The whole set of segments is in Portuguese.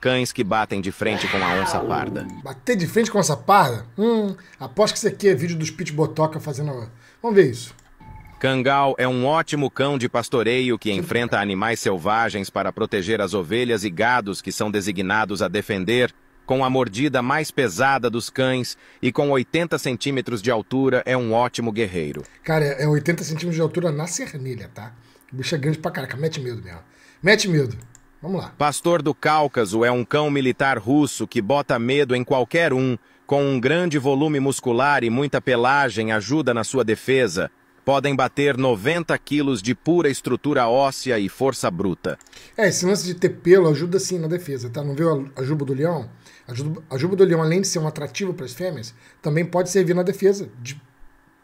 Cães que batem de frente com a onça parda. Bater de frente com a onça parda? Hum, aposto que isso aqui é vídeo dos Pit Botoca fazendo. Vamos ver isso. Cangal é um ótimo cão de pastoreio que enfrenta animais selvagens para proteger as ovelhas e gados que são designados a defender. Com a mordida mais pesada dos cães e com 80 centímetros de altura, é um ótimo guerreiro. Cara, é 80 centímetros de altura na cernilha, tá? O bicho é grande pra caraca, mete medo mesmo. Mete medo. Vamos lá. Pastor do Cáucaso é um cão militar russo que bota medo em qualquer um. Com um grande volume muscular e muita pelagem, ajuda na sua defesa. Podem bater 90 quilos de pura estrutura óssea e força bruta. É, esse lance de ter pelo ajuda sim na defesa, tá? Não viu a, juba do leão? A juba, a juba do leão, além de ser um atrativo para as fêmeas, também pode servir na defesa, de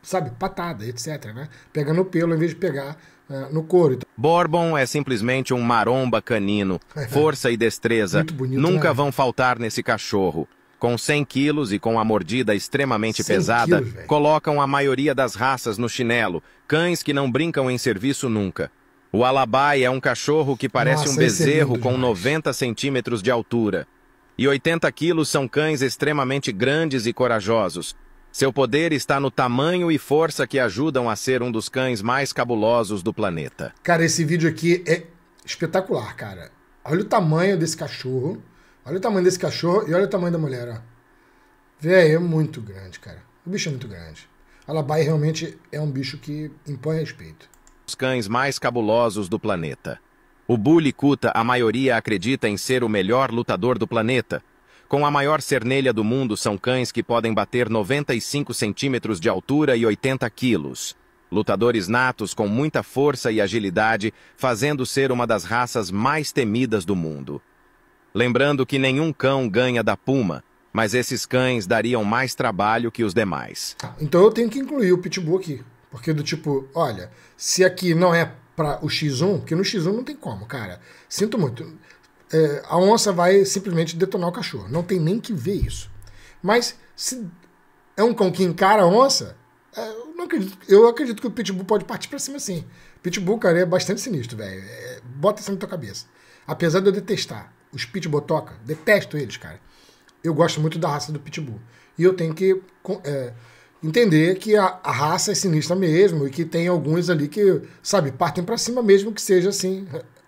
sabe, patada, etc. Né? Pega no pelo em vez de pegar uh, no couro. Então... Bourbon é simplesmente um maromba canino. É. Força e destreza bonito, nunca né? vão faltar nesse cachorro. Com 100 quilos e com a mordida extremamente pesada, quilos, colocam a maioria das raças no chinelo, cães que não brincam em serviço nunca. O alabai é um cachorro que parece Nossa, um é bezerro é com 90 centímetros de altura. E 80 quilos são cães extremamente grandes e corajosos, seu poder está no tamanho e força que ajudam a ser um dos cães mais cabulosos do planeta. Cara, esse vídeo aqui é espetacular, cara. Olha o tamanho desse cachorro. Olha o tamanho desse cachorro e olha o tamanho da mulher, ó. aí, é muito grande, cara. O bicho é muito grande. Alabai realmente é um bicho que impõe respeito. Os cães mais cabulosos do planeta. O Bully Kuta, a maioria acredita em ser o melhor lutador do planeta, com a maior cernelha do mundo, são cães que podem bater 95 centímetros de altura e 80 quilos. Lutadores natos com muita força e agilidade, fazendo ser uma das raças mais temidas do mundo. Lembrando que nenhum cão ganha da puma, mas esses cães dariam mais trabalho que os demais. Então eu tenho que incluir o pitbull aqui. Porque do tipo, olha, se aqui não é para o X1, porque no X1 não tem como, cara. Sinto muito é, a onça vai simplesmente detonar o cachorro. Não tem nem que ver isso. Mas se é um cão que encara a onça, é, eu, não acredito, eu acredito que o pitbull pode partir para cima assim. Pitbull, cara, é bastante sinistro, velho. É, bota isso na tua cabeça. Apesar de eu detestar os pitbull toca, detesto eles, cara. Eu gosto muito da raça do pitbull. E eu tenho que é, entender que a, a, raça é sinistra mesmo e que tem alguns ali que, sabe, partem para cima mesmo que seja assim,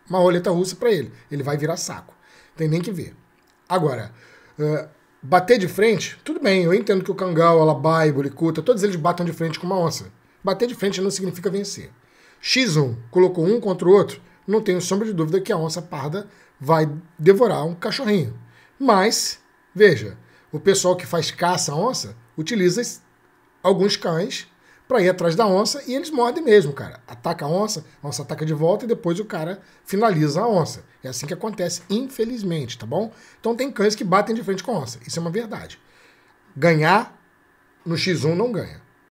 uma roleta russa para ele. Ele vai virar saco. Tem nem que ver. Agora, uh, bater de frente, tudo bem. Eu entendo que o Kangal, Alabai, Buricuta, todos eles batam de frente com uma onça. Bater de frente não significa vencer. X1 colocou um contra o outro, não tenho sombra de dúvida que a onça parda vai devorar um cachorrinho. Mas, veja, o pessoal que faz caça a onça utiliza alguns cães para ir atrás da onça e eles mordem mesmo, cara. Ataca a onça, a onça ataca de volta e depois o cara finaliza a onça. É assim que acontece, infelizmente, tá bom? Então tem cães que batem de frente com a onça. Isso é uma verdade. Ganhar no X1 não ganha.